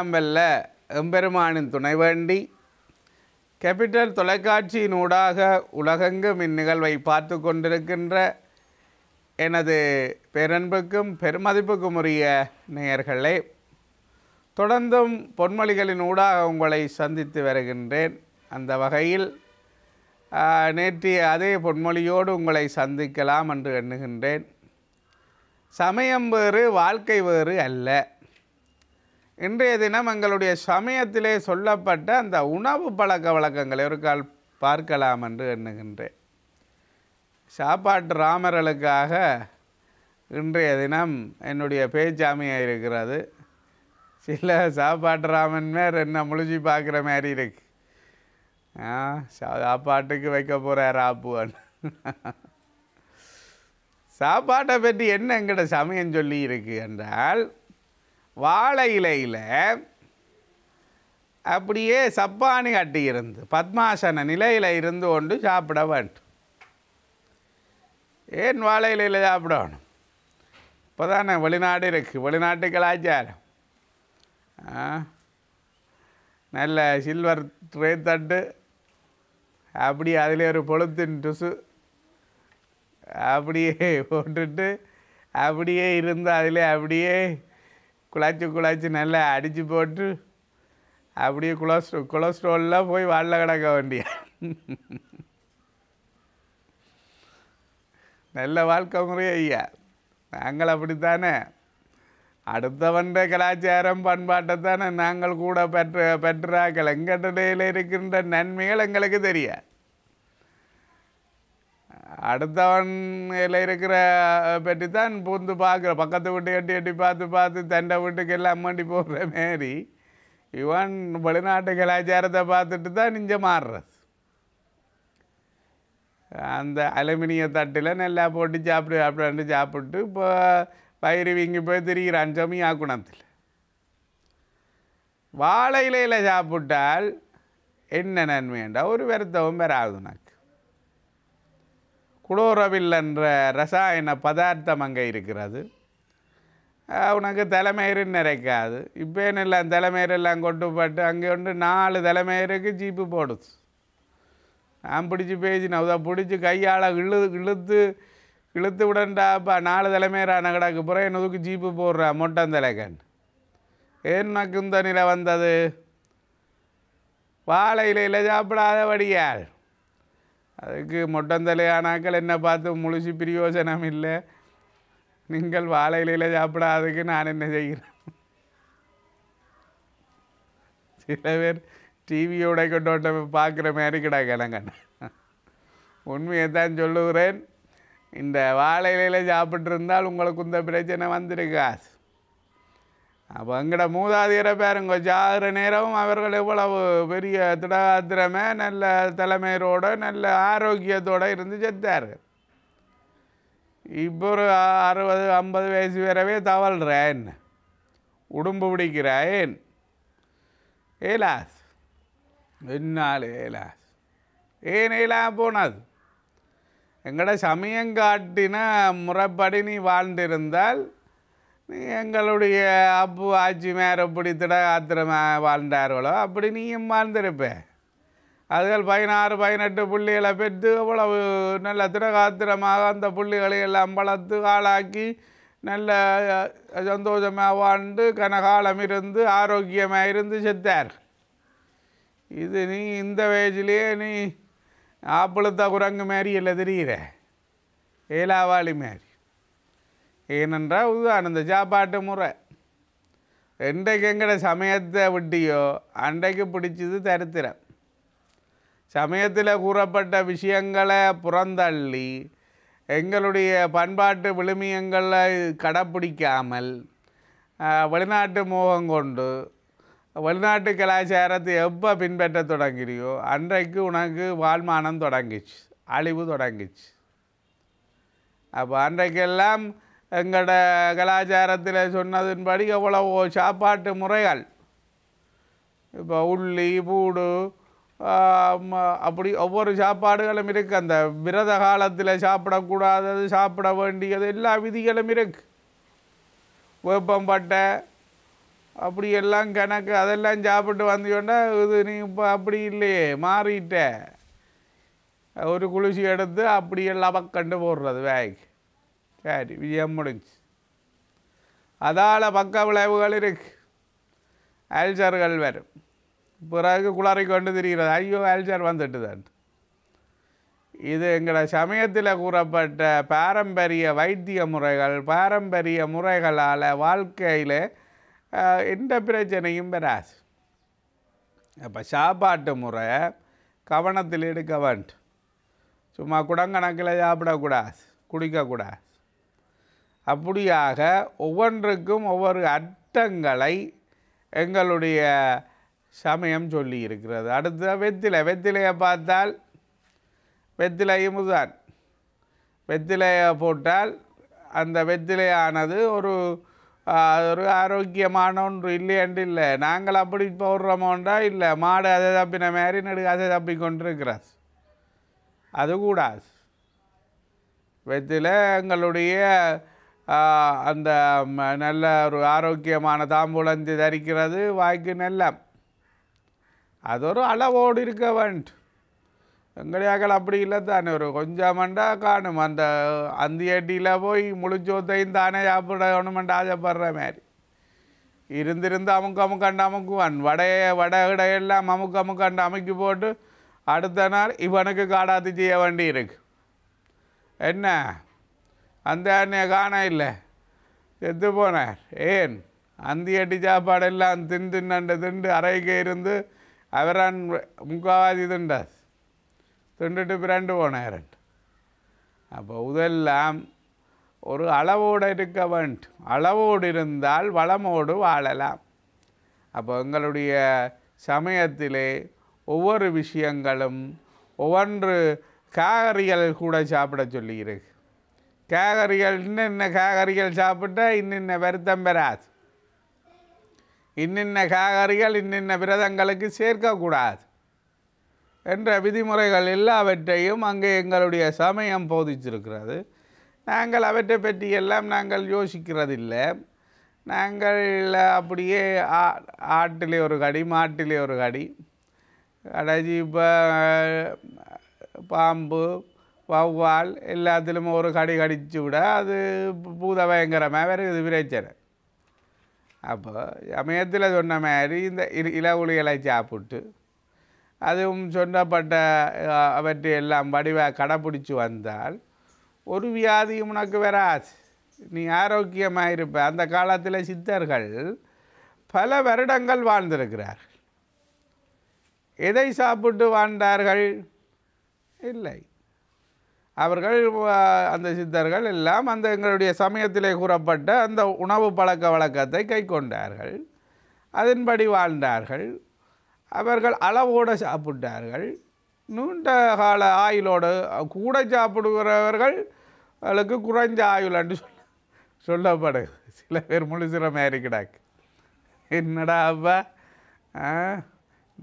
எல்லாம் வெல்ல எம்பெருமானின் துணை வேண்டி கேபிட்டல் தொலைக்காட்சியினூடாக உலகெங்கும் இந்நிகழ்வை பார்த்து கொண்டிருக்கின்ற எனது பேரன்புக்கும் பெருமதிப்புக்கும் உரிய நேயர்களே தொடர்ந்தும் பொன்மொழிகளின் ஊடாக உங்களை சந்தித்து வருகின்றேன் அந்த வகையில் நேற்றைய அதே பொன்மொழியோடு உங்களை சந்திக்கலாம் என்று எண்ணுகின்றேன் சமயம் வேறு வாழ்க்கை வேறு அல்ல இன்றைய தினம் எங்களுடைய சமயத்திலே சொல்லப்பட்ட அந்த உணவு பழக்க வழக்கங்களை ஒரு கால் பார்க்கலாம் என்று எண்ணுகின்றேன் சாப்பாட்டு ராமர்களுக்காக இன்றைய தினம் என்னுடைய பேச்சாமியாக இருக்கிறது சில சாப்பாட்டு ராமன் மேர் என்ன முழிச்சு பார்க்குற மாதிரி இருக்கு ஆ சாப்பாட்டுக்கு வைக்க போகிறார் ஆப்புவன் சாப்பாட்டை பற்றி என்ன எங்கிட்ட சமயம் சொல்லி இருக்கு என்றால் வாழை இலையில் அப்படியே சப்பானி கட்டி இருந்து பத்மாசன நிலையில் இருந்து கொண்டு சாப்பிட வேண்டும் ஏன் வாழை இலையில் சாப்பிடணும் இப்போ தானே வெளிநாடு இருக்குது வெளிநாட்டு கலாச்சாரம் நல்ல சில்வர் ட்ரே தட்டு அப்படி அதில் ஒரு பொழுத்தின் டுசு அப்படியே போட்டுட்டு அப்படியே இருந்து அதில் அப்படியே குழாச்சி குழாச்சி நல்லா அடித்து போட்டு அப்படியே கொலஸ்ட்ரோ கொலஸ்ட்ரோல்லாம் போய் வாழ கிடக்க வேண்டிய நல்ல வாழ்க்கை முறையே ஐயா நாங்கள் அப்படித்தானே அடுத்தவன் கலாச்சாரம் பண்பாட்டை தானே நாங்கள் கூட பெற்ற பெற்றாக்கள் எங்கள்கிட்ட இருக்கின்ற நன்மைகள் எங்களுக்கு தெரியாது அடுத்தவன் இருக்கிற பற்றி தான் பூந்து பார்க்குற பக்கத்து வீட்டு எட்டி எட்டி பார்த்து பார்த்து தண்டை வீட்டுக்கு எல்லாம் அம்மாண்டி போடுற மாரி இவன் வெளிநாட்டு கலாச்சாரத்தை பார்த்துட்டு தான் இஞ்ச மாறுறது அந்த அலுமினிய தட்டில் நல்லா போட்டு சாப்பிடு அப்படின்ட்டு சாப்பிட்டு இப்போ பயிறு வீங்கி போய் திரிகிறான் சமியா குணத்தில் வாழை இலையில் சாப்பிட்டால் என்ன என்றால் ஒரு வருத்தவும் பெறாது குளோரவில் என்ற ரசாயன பதார்த்தம் அங்கே இருக்கிறது உனக்கு தலைமையிறுன்னு நிறைக்காது இப்போ எல்லாம் தலைமையிறெல்லாம் கொண்டு போட்டு அங்கே வந்து நாலு தலைமையிறக்கு ஜீப்பு போடுச்சு நான் பிடிச்சி பேசினேன் அதை பிடிச்சி கையால் இழு இழுத்து இழுத்து விடண்டாப்பா நாலு தலைமையிறான கிடக்கு புறம் என்னதுக்கு ஜீப்பு போடுறான் மொட்டம் தலைக்கன் ஏன்னாக்கு இந்த நிலை வந்தது வாழை இலையில் சாப்பிடாத வடியாள் அதுக்கு மொட்டந்தலையானாக்கள் என்னை பார்த்து முழுசு பிரயோஜனம் இல்லை நீங்கள் வாழை இலையில் சாப்பிடாதுக்கு நான் என்ன செய்கிறேன் சில பேர் டிவியோட கொண்டோட்ட பார்க்குற மாதிரி கிடா கிடங்கண்ணா உண்மையை தான் சொல்லுகிறேன் இந்த வாழை இலையில் சாப்பிட்ருந்தால் உங்களுக்கு இந்த பிரச்சனை வந்திருக்காது அப்போ எங்கட மூதாதியரை பேருங்க ஜாகிற நேரம் அவர்கள் எவ்வளவு பெரிய திடகாத்திரமே நல்ல தலைமையரோடு நல்ல ஆரோக்கியத்தோடு இருந்து செத்தார் இப்போ ஒரு அறுபது ஐம்பது வயசு வரவே தவழ்கிறேன் உடும்பு பிடிக்கிறேன் ஏலாஸ் என்னால் ஏலாஸ் ஏன் ஏலா போனாது எங்கட சமயம் காட்டின முறைப்படி நீ வாழ்ந்திருந்தால் எங்களுடைய அப்பு ஆட்சி மேலே பிடித்திட ஆத்திரமா வாழ்ந்தார்களோ அப்படி நீயும் வாழ்ந்திருப்பே அதுகள் பதினாறு பதினெட்டு புள்ளிகளை பெற்று அவ்வளவு நல்ல திடகாத்திரமாக அந்த புள்ளிகளை எல்லாம் வளர்த்து ஆளாக்கி நல்ல சந்தோஷமாக வாழ்ந்து கனகாலம் இருந்து ஆரோக்கியமாக இருந்து செத்தார் இது நீ இந்த வயசுலேயே நீ ஆப்பிளத்த குரங்கு மாரி இல்லை தெரிகிற ஏலாவாளி மாரி ஏனென்றால் இதுதான் அந்த சாப்பாட்டு முறை என்றைக்கு எங்கட சமயத்தை விட்டியோ அன்றைக்கு பிடிச்சது தரித்திரம் சமயத்தில் கூறப்பட்ட விஷயங்களை புறந்தள்ளி எங்களுடைய பண்பாட்டு விழுமியங்களை கடைப்பிடிக்காமல் வெளிநாட்டு மோகம் கொண்டு வெளிநாட்டு கலாச்சாரத்தை எப்போ பின்பற்ற தொடங்கிறியோ அன்றைக்கு உனக்கு வாழ்மானம் தொடங்கிச்சு அழிவு தொடங்கிச்சு அப்போ அன்றைக்கெல்லாம் எங்களோட கலாச்சாரத்தில் சொன்னதின்படி எவ்வளவோ சாப்பாட்டு முறைகள் இப்போ உள்ளி பூடு அப்படி ஒவ்வொரு சாப்பாடுகளும் இருக்குது அந்த விரத காலத்தில் சாப்பிடக்கூடாதது சாப்பிட வேண்டியது எல்லா விதிகளும் இருக்குது வேப்பம்பட்டை அப்படி எல்லாம் கணக்கு அதெல்லாம் சாப்பிட்டு வந்தோன்னா இது நீ இப்போ அப்படி இல்லையே மாறிட்ட ஒரு குளிசி எடுத்து அப்படியெல்லாம் கண்டு போடுறது வேலைக்கு சரி விஜயம் முடிஞ்சு அதால் பக்க விளைவுகள் இருக்கு அல்சர்கள் வரும் பிறகு குளறி கொண்டு திரிகிறது ஐயோ அல்சர் வந்துட்டுதான் இது எங்களை சமயத்தில் கூறப்பட்ட பாரம்பரிய வைத்திய முறைகள் பாரம்பரிய முறைகளால் வாழ்க்கையில் எந்த பிரச்சனையும் வராது அப்போ சாப்பாட்டு முறை கவனத்தில் எடுக்க வேண்டும் சும்மா குடங்கணக்கில் சாப்பிடக்கூடாது குடிக்கக்கூடாது அப்படியாக ஒவ்வொன்றுக்கும் ஒவ்வொரு அர்த்தங்களை எங்களுடைய சமயம் சொல்லி இருக்கிறது அடுத்த வெத்திலை வெத்திலையை பார்த்தால் வெத்திலையும் தான் வெத்திலையை போட்டால் அந்த வெத்திலையானது ஒரு ஒரு ஆரோக்கியமான ஒன்று இல்லையென்று இல்லை நாங்கள் அப்படி போடுறோமோன்றா இல்லை மாடு அதை தப்பின மாதிரி நெடு அதை தப்பி கொண்டிருக்கிறார் அது கூடாது வெத்தில எங்களுடைய அந்த நல்ல ஒரு ஆரோக்கியமான தாம்பூலஞ்சு தரிக்கிறது வாய்க்கு நல்ல அது ஒரு அளவோடு இருக்க வேண்டும் எங்கடையாக்கள் அப்படி இல்லை தானே ஒரு கொஞ்சமண்டா காணும் அந்த அட்டியில் போய் முழுச்சோத்தையும் தானே சாப்பிடணுமெண்டா ஆசைப்படுற மாதிரி இருந்திருந்து அமுக்கு அமுக்காண்டு அமுக்குவான் வடையை வடை இடையெல்லாம் அமுக்கு கண்டு அமுக்கி போட்டு அடுத்த நாள் இவனுக்கு காடாத்தி செய்ய வேண்டி இருக்கு என்ன அந்த அண்ணியை காண இல்லை செத்து போனார் ஏன் அந்தி அடி சாப்பாடெல்லாம் தின் தின்னண்டு திண்டு அறைக்கு இருந்து அவரான் முக்காவாதி திண்டார் திண்டுட்டு பிறண்டு போனார் அப்போ இதெல்லாம் ஒரு அளவோடு இருக்க வேண்டும் அளவோடு இருந்தால் வளமோடு வாழலாம் அப்போ எங்களுடைய சமயத்திலே ஒவ்வொரு விஷயங்களும் ஒவ்வொன்று காய்கறிகள் கூட சாப்பிட சொல்லியிருக்கு காய்கறிகள் இன்னின்ன காய்கறிகள் சாப்பிட்டா இன்னின்ன விரதம் பெறாது இன்னின்ன காய்கறிகள் இன்னின்ன விரதங்களுக்கு சேர்க்கக்கூடாது என்ற விதிமுறைகள் எல்லாவற்றையும் அங்கே எங்களுடைய சமயம் போதிச்சிருக்கிறது நாங்கள் அவற்றை பற்றி எல்லாம் நாங்கள் யோசிக்கிறதில்லை நாங்கள் அப்படியே ஆ ஆட்டிலே ஒரு கடி மாட்டிலே ஒரு கடி கடைசி இப்போ பாம்பு வௌவால் எல்லாத்திலும் ஒரு கடி கடிச்சு விட அது பூத பயங்கரமாக வேறு இது பிரச்சனை அப்போ சமயத்தில் சொன்ன மாதிரி இந்த இலவுளிகளை சாப்பிட்டு அதுவும் சொன்னப்பட்ட அவற்றை எல்லாம் வடிவாக கடைப்பிடிச்சி வந்தால் ஒரு வியாதியும் உனக்கு வராது நீ ஆரோக்கியமாக இருப்ப அந்த காலத்தில் சித்தர்கள் பல வருடங்கள் வாழ்ந்திருக்கிறார்கள் எதை சாப்பிட்டு வாழ்ந்தார்கள் இல்லை அவர்கள் அந்த சித்தர்கள் எல்லாம் அந்த எங்களுடைய சமயத்திலே கூறப்பட்ட அந்த உணவு பழக்க வழக்கத்தை கை கொண்டார்கள் அதன்படி வாழ்ந்தார்கள் அவர்கள் அளவோடு சாப்பிட்டார்கள் நீண்ட கால ஆயுளோடு கூட சாப்பிடுகிறவர்களுக்கு குறைஞ்ச ஆயுள் என்று சொல்ல சொல்லப்படு சில பேர் முழுசிரமாக இருக்கிறாங்க என்னடா அப்பா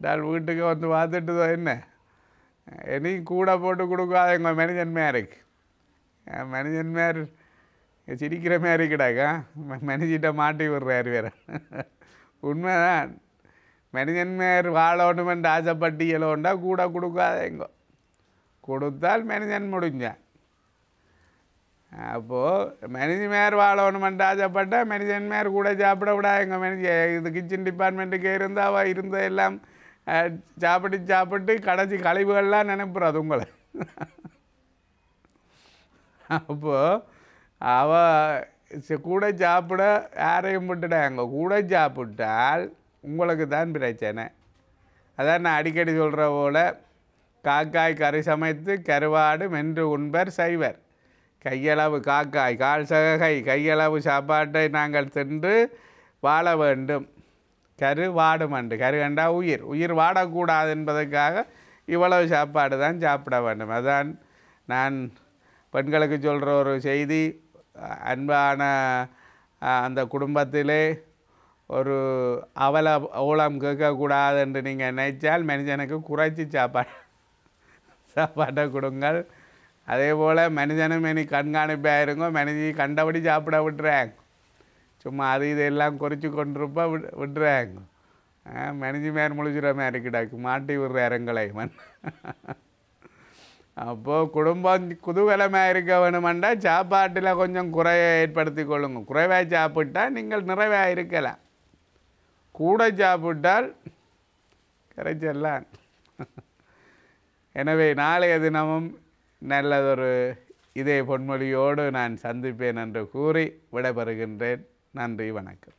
டால் வீட்டுக்கு வந்து பார்த்துட்டு என்ன இனி கூட போட்டு கொடுக்காத எங்கள் மேனேஜன் மேருக்கு மேனேஜன் மேர் சிரிக்கிற மாரி கிடாக்கா மேனேஜிட்ட மாட்டி விடுறாரு வேற உண்மைதான் மனிதன் மேர் வாழணுமென்று ஆசைப்பட்டியலோண்டா கூட கொடுக்காத எங்கோ கொடுத்தால் மனிதன் முடிஞ்சான் அப்போது மனித மேர் வாழணுமென்று ஆசைப்பட்டால் மனிதன் மேர் கூட சாப்பிட விடா எங்கள் மனித இது கிச்சன் டிபார்ட்மெண்ட்டுக்கு இருந்தாவா அவள் இருந்த எல்லாம் சாப்பிட்டு சாப்பிட்டு கடைசி கழிவுகள்லாம் நினைப்புறாது உங்களை அப்போது அவ கூட சாப்பிட யாரையும் விட்டுட்டாங்க கூட சாப்பிட்டால் உங்களுக்கு தான் பிரச்சனை அதான் நான் அடிக்கடி சொல்கிற போல் காக்காய் கறி சமைத்து கருவாடு மென்று உண்பர் செய்வர் கையளவு காக்காய் கால் சககை கையளவு சாப்பாட்டை நாங்கள் சென்று வாழ வேண்டும் கரு வாடும் அன்று கரு கண்டா உயிர் உயிர் வாடக்கூடாது என்பதற்காக இவ்வளவு சாப்பாடு தான் சாப்பிட வேண்டும் அதான் நான் பெண்களுக்கு சொல்கிற ஒரு செய்தி அன்பான அந்த குடும்பத்திலே ஒரு அவல ஓலம் கேட்கக்கூடாது என்று நீங்கள் நினைச்சால் மனிதனுக்கு குறைச்சி சாப்பாடு சாப்பாட்டை கொடுங்கள் அதே போல் மனிதனும் இனி கண்காணிப்பாக இருங்கோ மனிதி கண்டபடி சாப்பிட விட்டுறாங்க சும்மா அது இதெல்லாம் குறைச்சி கொண்டிருப்பா விட் விடுறாங்க மனித மேர் முழிச்சுற மாதிரி கிடாக்கு மாட்டி விடுற இறங்கலை இறங்கலைவன் அப்போது குடும்பம் குதூகலமாக இருக்க வேணுமெண்டா சாப்பாட்டில் கொஞ்சம் குறையை ஏற்படுத்தி கொள்ளுங்க குறைவாக சாப்பிட்டால் நீங்கள் நிறைவாக இருக்கலாம் கூட சாப்பிட்டால் கரைச்செல்லாம் எனவே நாளைய தினமும் நல்லதொரு இதே பொன்மொழியோடு நான் சந்திப்பேன் என்று கூறி விடைபெறுகின்றேன் நன்றி வணக்கம்